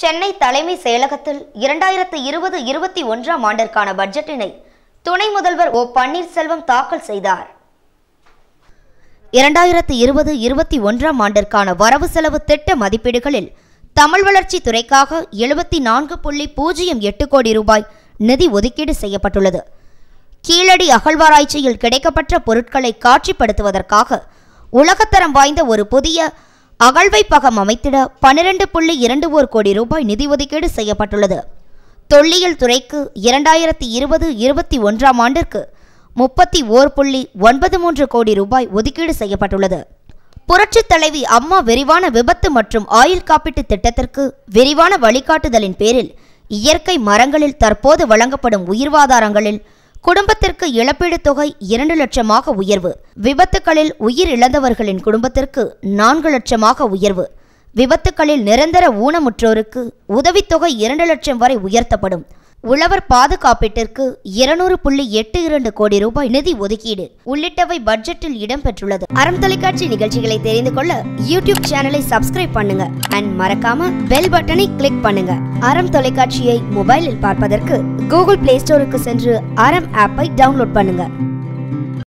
சென்னை தலைமை செயலகத்தில் இரண்டாயிரத்து இருபது இருபத்தி ஒன்றாம் ஆண்டிற்கான பட்ஜெட்டினை துணை முதல்வர் ஓ பன்னீர்செல்வம் தாக்கல் செய்தார் இரண்டாயிரத்து இருபது இருபத்தி ஒன்றாம் ஆண்டிற்கான வரவு செலவு திட்ட மதிப்பீடுகளில் தமிழ் வளர்ச்சி துறைக்காக எழுபத்தி நான்கு புள்ளி பூஜ்ஜியம் எட்டு கோடி ரூபாய் நிதி ஒதுக்கீடு செய்யப்பட்டுள்ளது கீழடி அகழ்வாராய்ச்சியில் கிடைக்கப்பட்ட பொருட்களை காட்சிப்படுத்துவதற்காக உலகத்தரம் வாய்ந்த ஒரு புதிய அகழ்வைப்பகம் அமைத்திட பனிரெண்டு புள்ளி இரண்டு ஓர் கோடி ரூபாய் நிதி ஒதுக்கீடு செய்யப்பட்டுள்ளது தொல்லியல் துறைக்கு இரண்டாயிரத்தி இருபது இருபத்தி ஒன்றாம் ஆண்டிற்கு முப்பத்தி ஓர் புள்ளி ஒன்பது மூன்று கோடி ரூபாய் ஒதுக்கீடு செய்யப்பட்டுள்ளது புரட்சி தலைவி அம்மா விரிவான விபத்து மற்றும் ஆயுள் காப்பீட்டு திட்டத்திற்கு விரிவான வழிகாட்டுதலின் பேரில் இயற்கை மரங்களில் தற்போது வழங்கப்படும் உயிர்வாதாரங்களில் குடும்பத்திற்கு இழப்பீடு தொகை இரண்டு லட்சமாக உயர்வு விபத்துகளில் உயிர் இழந்தவர்களின் குடும்பத்திற்கு நான்கு லட்சமாக உயர்வு விபத்துகளில் நிரந்தர ஊனமுற்றோருக்கு உதவித்தொகை இரண்டு லட்சம் வரை உயர்த்தப்படும் உழவர் பாதுகாப்பீட்டிற்கு இருநூறு புள்ளி எட்டு இரண்டு கோடி ரூபாய் நிதி ஒதுக்கீடு உள்ளிட்டவை பட்ஜெட்டில் இடம்பெற்றுள்ளது அறம் தொலைக்காட்சி நிகழ்ச்சிகளை தெரிந்து கொள்ள யூடியூப் சேனலை சப்ஸ்கிரைப் பண்ணுங்க அண்ட் மறக்காம பெல் பட்டனை கிளிக் பண்ணுங்க அறம் தொலைக்காட்சியை மொபைலில் பார்ப்பதற்கு கூகுள் பிளே ஸ்டோருக்கு சென்று அறம் ஆப்பை டவுன்லோட் பண்ணுங்க